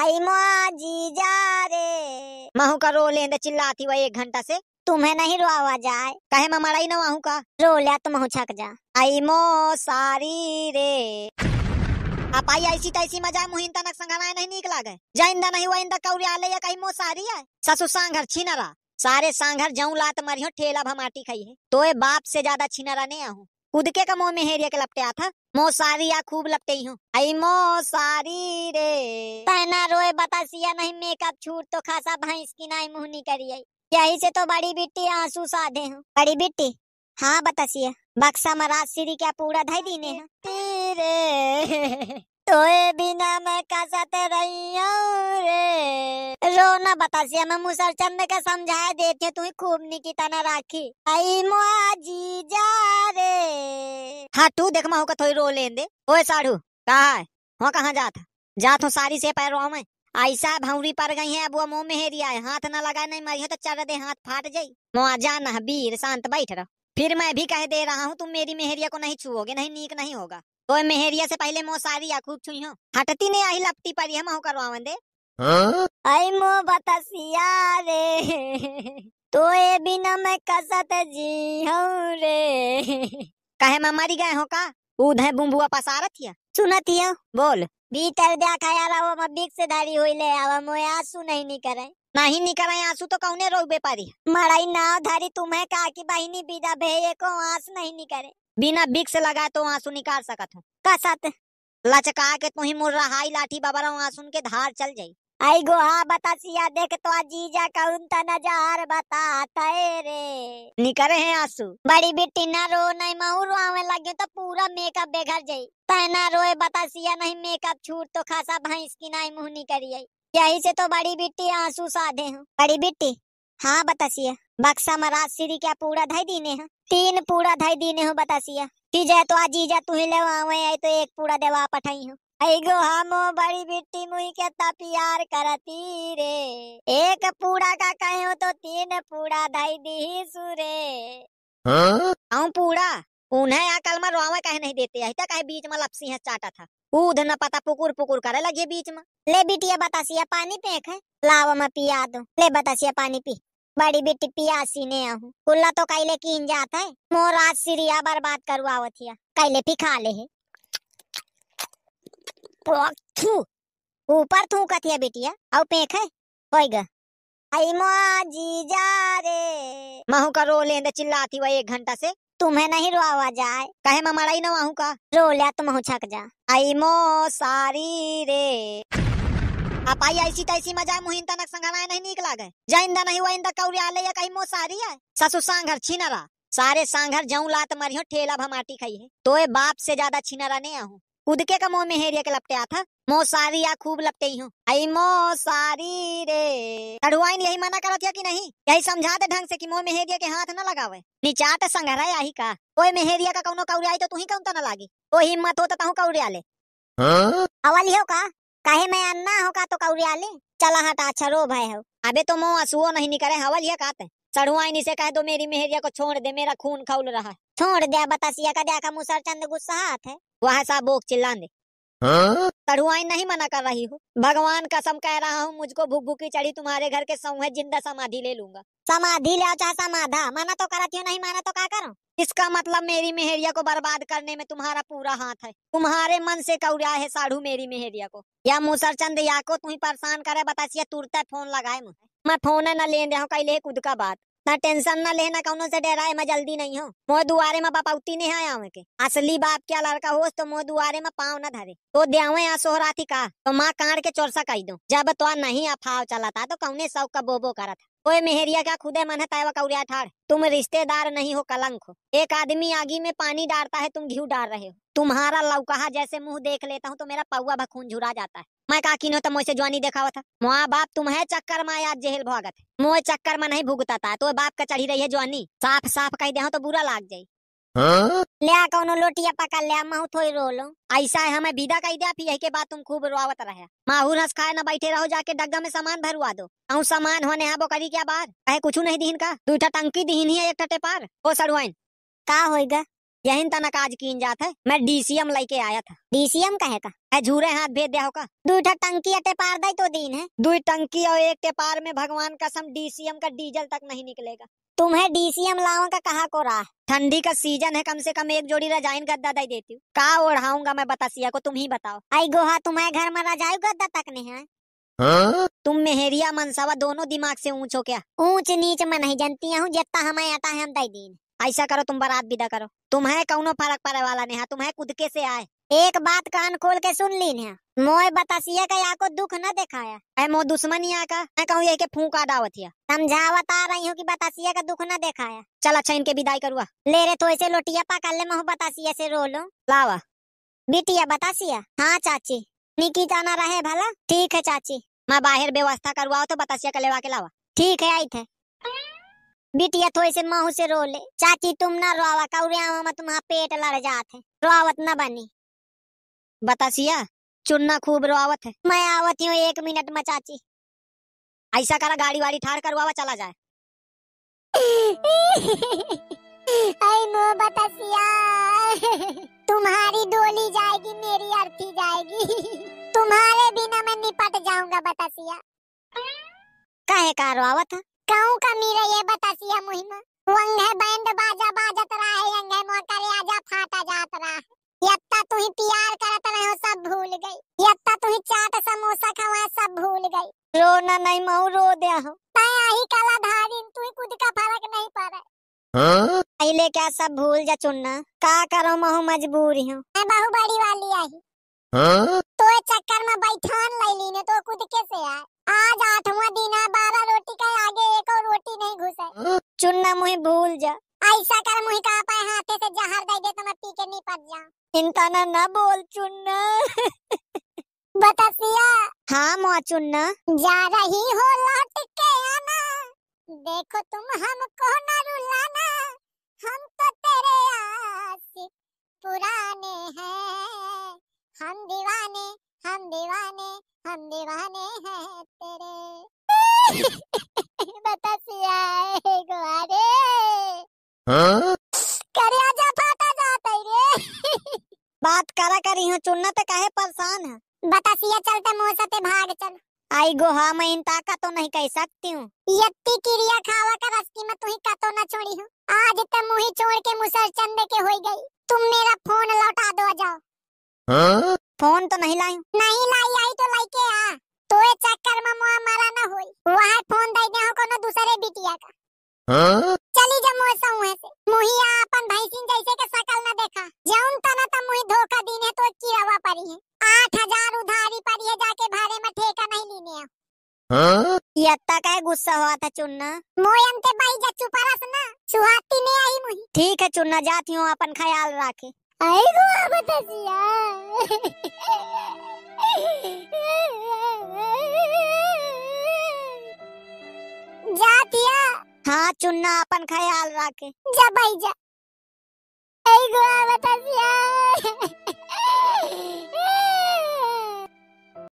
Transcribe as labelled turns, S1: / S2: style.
S1: आई माँ जीजा रे महू का रोले चिल्लाती वही एक घंटा से तुम्हें नहीं रोवा जाए कहे ममाड़ा ही ना वहां का रो लिया तो महू छक जा आई मो सारी रे आप आई ऐसी तैसी मजा मुहिन तनक संघाना नहीं निकला गए जइंदा नहीं वइंदा कौरिया ले या कहीं मो सारी है ससु सांघर छीनरा सारे सांघर ला लात मरियो ठेला भमाटी खाई है तो ए बाप से ज्यादा छिनरा नहीं आऊ खुद के कमो में हेरिया के लपटे आता मोसारिया खूब लगते हूँ आई मोसारी रे पहना रोए बतासिया नहीं मेकअप छूट तो खासा भैंस की नाई मुहनी करिए यही से तो बड़ी बिट्टी आंसू साधे हूँ बड़ी बिट्टी हाँ बतासिया बक्सा मराज सीरी क्या पूरा धाई दीने हैं तोए बिना मैं कसते रही हूँ रे रोना बतासिया मैं मुसर चंद का समझाया देती हूँ तुम्हें खूब निकिता ना राखी आई मुआ जी जा रे हाँ तू देख मैं थोड़ी रो लेन दे ओए साढ़ू कहा है हो कहाँ जात जात हूँ सारी से पैर में ऐसा भावरी पर गई है अब वो मुँह में हेरिया है हाथ ना लगा नहीं मरी तो चढ़ दे हाथ फाट जाये मुआ जाना वीर शांत बैठ रहा फिर मैं भी कह दे रहा हूँ तुम मेरी मेहरिया को नहीं छुओगे नहीं नीक नहीं होगा तो मेहरिया से पहले मो सारी आ खूब छुई हो हटती नहीं आई लपती पर हम हो करवावन दे हाँ? आई मो बतासिया रे तो ये बिना मैं कसत जी हूँ रे कहे मैं मरी गए हो का उध है बुम्बुआ पसारत हिया सुनती हिया बोल भीतर देखा यार वो मबिक से धारी हुई ले आवा मो आंसू नहीं निकरे नहीं निकरे आंसू तो कौने रोबे पारी मराई नाव धारी तुम्हें का की बहिनी बिदा भे को आंस नहीं निकरे बिना बिक्स से लगाए तो आंसू निकाल सकत हूँ का लचका के तुम ही मुर रहाई लाठी बाबा रहा आंसू के धार चल जाई आई बता सिया देख तो जीजा कौन ता नजार बताता रे निकरे हैं आंसू बड़ी बेटी ना रो नहीं महू रोवे लगे तो पूरा मेकअप बेघर जाई तैना रोए बतासिया नहीं मेकअप छूट तो खासा भैंस की नाई मुंह आई यही से तो बड़ी बेटी आंसू साधे हूँ बड़ी बेटी हाँ बतासिया बक्सा में राज सीढ़ी क्या पूरा धई दीने हैं तीन पूरा धाई दीने हो बतासिया तीजे तो आज जीजा तू ही ले आवे आए तो एक पूरा देवा पठाई हो एगो हम बड़ी बेटी मुई के ता प्यार करती रे एक पूरा का कहे हो तो तीन पूरा धाई दी सुरे
S2: हाँ
S1: पूरा उन्हें अकल में रोवे कहे नहीं देते है तो कहे बीच में लपसी है चाटा था उध न पता पुकुर पुकुर करे लगे बीच में ले बिटिया बतासिया पानी पे है लावा में पिया दो ले बतासिया पानी पी बड़ी बेटी पिया सीने हूँ कुल्ला तो कहले कीन जात है मोर आज सीरिया बर्बाद करवावत हिया कैले पी खा ले ऊपर थू कथिया बेटिया औ पेख है होइगा गा आई माँ जीजा रे महू का रो लेंदे चिल्लाती वही एक घंटा से तुम्हें नहीं रोवा जाए कहे मैं मराई ना वहां का रो लिया तुम तो छक जा आई मो सारी रे आप आई ऐसी तैसी मजा मुहिन तनक संघनाए नहीं निक लागे जैंदा नहीं वैंदा कौरियाले या कहीं मोसारी है ससु सांघर छिनरा सारे सांघर जऊ लात मरियो ठेला भमाटी खाई है तो ए बाप से ज्यादा छिनरा नहीं आहू खुद के का मोह में हेरिया के लपटे आता मोसारी या खूब लपटे हूँ आई मोसारी रे अड़ुआइन यही मना करत है कि नहीं यही समझा दे ढंग से कि मोह मेहरिया के हाथ न लगावे निचाट संघरा यही का ओए मेहरिया का कौनो कौरियाई तो तू ही कौन तो न लागी ओ हिम्मत हो तो कहूँ कौरिया ले हाँ? अवाली हो का काहे मैं अन्ना हो का तो ले चला अच्छा रो भाई हो अबे तो मो असुओ नहीं निकले हवल ये कहते चढ़ुआ इन्हीं से कह दो मेरी मेहरिया को छोड़ दे मेरा खून खौल रहा है छोड़ दे बतासिया का देखा मुसर चंद गुस्सा हाथ है वह सा बोक चिल्ला दे
S2: तड़ुआई
S1: नहीं मना कर रही हूँ भगवान कसम कह रहा हूँ मुझको भूख भूखी चढ़ी तुम्हारे घर के है जिंदा समाधि ले लूंगा समाधि ले चाहे समाधा मना तो करती हो नहीं माना तो क्या करो इसका मतलब मेरी मेहरिया को बर्बाद करने में तुम्हारा पूरा हाथ है तुम्हारे मन से कौड़ा है साढ़ू मेरी मेहरिया को या मुसर चंद या को तुम परेशान करे बता तुरते तो तो फोन लगाए मुझे मैं फोन न ले रहा हूँ ले खुद का बात ता टेंशन ना लेना कौन से डेरा है मैं जल्दी नहीं हूँ मोह दुआरे में बापा उती नहीं आया हूँ असली बाप क्या लड़का हो तो मोह दुआरे में पाँव ना धरे तो देवे यहाँ सोहराती का तो माँ काट के चोरसा कही दो जब तो नहीं अफाव चलाता तो कौने शौक का बोबो करा था कोई मेहरिया का खुदे मन है तय कौरिया ठाड़ तुम रिश्तेदार नहीं हो कलंक हो एक आदमी आगी में पानी डालता है तुम घी डाल रहे हो तुम्हारा लौकाहा जैसे मुंह देख लेता हूँ तो मेरा पौवा भखून झुरा जाता है मैं का तो मुझसे जवानी देखा था माँ बाप तुम है चक्कर में आज जेहल भगत मोह चक्कर में नहीं भुगता था तो बाप का चढ़ी रही है जवानी साफ साफ कह दे तो बुरा लाग जाये हाँ? लिया कोनो लोटिया पका लिया महू थोड़ी रो लो ऐसा है हमें विदा कह दिया यही के बाद तुम खूब रोवत रहे माहू रस खाए न बैठे रहो जाके डग्गा में सामान भरवा दो अहू सामान होने हाबो करी क्या बार कहे कुछ नहीं दीन का दूटा टंकी दीन ही एक टटे पार ओ सड़वाइन का होएगा यही तना काज की जात है मैं डीसीएम लेके आया था डीसीएम कहे का है झूरे हाथ भेज दिया होगा दूठा टंकी अटे पार दे तो दीन है दू टंकी और एक टेपार में भगवान कसम डीसीएम का डीजल तक नहीं निकलेगा तुम्हें डीसीएम लाओ का कहा को रहा ठंडी का सीजन है कम से कम एक जोड़ी रजाइन गद्दा दे देती हूँ कहा ओढ़ाऊंगा मैं बतासिया को तुम ही बताओ आई गोहा तुम्हारे घर में रजाई गद्दा तक नहीं है हाँ? तुम मेहरिया मनसावा दोनों दिमाग से ऊंच हो क्या ऊंच नीच मैं नहीं जानती हूँ जितना हमें आता है हम दई ऐसा करो तुम बारात विदा करो तुम्हें कौनो फर्क पड़े वाला नहीं है तुम्हें खुद के से आए एक बात कान खोल के सुन ली है मोए बतासिया का या को दुख न दिखाया ए मो दुश्मन यहाँ का मैं कहूँ ये के फूक है समझावत आ रही हूँ कि बतासिया का दुख न दिखाया चल अच्छा इनके विदाई करुआ ले रे तो ऐसे लोटिया पका ले मैं बतासिया से रो लो लावा बिटिया बतासिया हाँ चाची निकी जाना रहे भला ठीक है चाची मैं बाहर व्यवस्था करवाओ तो बतासिया का लेवा के लावा ठीक है आई थे बिटिया थोड़े से माहू से रो ले चाची तुम ना रोवा कौरिया में तुम्हारा पेट लड़ जात है रोवत ना बनी बतासिया चुन्ना खूब रोवत है मैं आवती हूँ एक मिनट में चाची ऐसा करा गाड़ी वाड़ी ठार करवावा चला जाए
S3: तुम्हारी डोली जाएगी मेरी अर्थी जाएगी तुम्हारे बिना मैं निपट जाऊंगा बतासिया
S1: कहे का रोवत
S3: कहूँ का मीरा ये बतासी है मुहिम वंग है बैंड बाजा बाजत रहा है यंग है मोर करे आजा फाटा जात रहा है यत्ता तू ही प्यार करत रहे हो सब भूल गई यत्ता तू ही चाट समोसा खावा हाँ, सब भूल गई
S1: रो ना नहीं मऊ रो दे हो
S3: तै आही काला धारी तू ही खुद का फर्क नहीं पड़े हां पहले क्या सब भूल जा चुन्ना का करो महू मजबूरी हूं मैं बहु बड़ी वाली आही
S2: हाँ? तो
S3: चक्कर में बैठान लैली ने तो खुद के से यार आज आठवां दिन है बारह रोटी के आगे एक और रोटी नहीं घुसे
S1: चुनना मुहे भूल जा
S3: ऐसा कर मुहे कहा पाए हाथे से जहर दे दे तो मैं पी के नहीं पड़ जा इनका ना ना बोल चुनना बतासिया हाँ
S1: मो चुनना जा रही
S3: हो लौट के आना देखो तुम हमको ना रुलाना हम तो तेरे आस पूरा हम दीवाने हम दीवाने हम दीवाने हैं तेरे बता सिया गुआरे हां करे पाता जाते रे बात करा करी हूँ चुनना तो कहे परेशान है बता सिया चलते तो मोसते भाग चल आई गोहा मैं इन ताका तो नहीं कह सकती हूँ यत्ति किरिया खावा का रस्ती में तुही का तो न छोड़ी हूँ आज तक तो मुही छोड़ के मुसर चंदे के हो गई तुम मेरा फोन लौटा दो जाओ फोन तो नहीं लाई नहीं लाई आई तो लाई के आ हाँ। तो ये चक्कर में मुआ मारा ना होई वहां फोन दई दे ना दूसरे बिटिया का हां चली जा मोए सऊ है से मुहिया अपन भाई सिंह जैसे के सकल ना देखा जाऊं तो ना त मुही धोखा दीने तो की रवा परी है 8000 उधारी पर ये जाके भाड़े में ठेका नहीं लीने
S1: हां यत्ता
S3: का गुस्सा हुआ था चुन्ना मोयम ते भाई जा
S1: चुपारस ना सुहाती ने आई मुही ठीक है चुन्ना जाती हूं अपन ख्याल रखे 아이고
S3: 아바타지야 जा दिया हाँ चुन्ना अपन ख्याल रखे जा भाई जा आइगो आबाताजिया